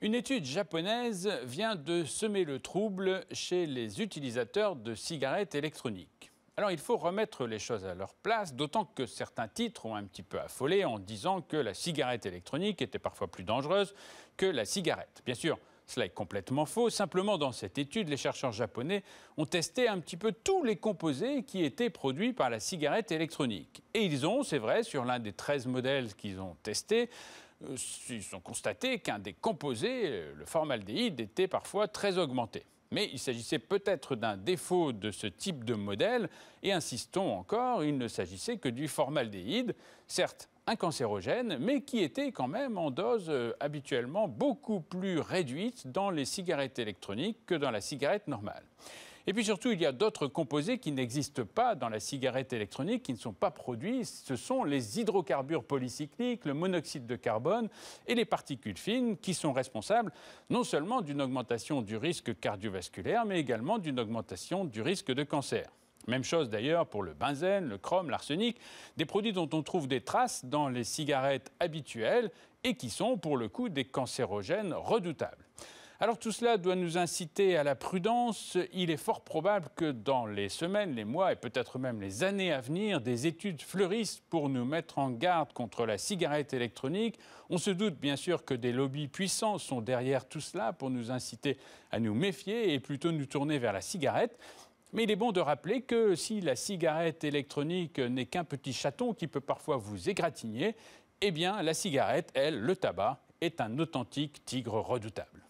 Une étude japonaise vient de semer le trouble chez les utilisateurs de cigarettes électroniques. Alors il faut remettre les choses à leur place, d'autant que certains titres ont un petit peu affolé en disant que la cigarette électronique était parfois plus dangereuse que la cigarette. Bien sûr, cela est complètement faux. Simplement, dans cette étude, les chercheurs japonais ont testé un petit peu tous les composés qui étaient produits par la cigarette électronique. Et ils ont, c'est vrai, sur l'un des 13 modèles qu'ils ont testés, euh, ils ont constaté qu'un des composés, euh, le formaldéhyde, était parfois très augmenté. Mais il s'agissait peut-être d'un défaut de ce type de modèle, et insistons encore, il ne s'agissait que du formaldéhyde, certes un cancérogène, mais qui était quand même en dose euh, habituellement beaucoup plus réduite dans les cigarettes électroniques que dans la cigarette normale. Et puis surtout, il y a d'autres composés qui n'existent pas dans la cigarette électronique, qui ne sont pas produits. Ce sont les hydrocarbures polycycliques, le monoxyde de carbone et les particules fines qui sont responsables non seulement d'une augmentation du risque cardiovasculaire, mais également d'une augmentation du risque de cancer. Même chose d'ailleurs pour le benzène, le chrome, l'arsenic, des produits dont on trouve des traces dans les cigarettes habituelles et qui sont pour le coup des cancérogènes redoutables. Alors tout cela doit nous inciter à la prudence. Il est fort probable que dans les semaines, les mois et peut-être même les années à venir, des études fleurissent pour nous mettre en garde contre la cigarette électronique. On se doute bien sûr que des lobbies puissants sont derrière tout cela pour nous inciter à nous méfier et plutôt nous tourner vers la cigarette. Mais il est bon de rappeler que si la cigarette électronique n'est qu'un petit chaton qui peut parfois vous égratigner, eh bien la cigarette, elle, le tabac, est un authentique tigre redoutable.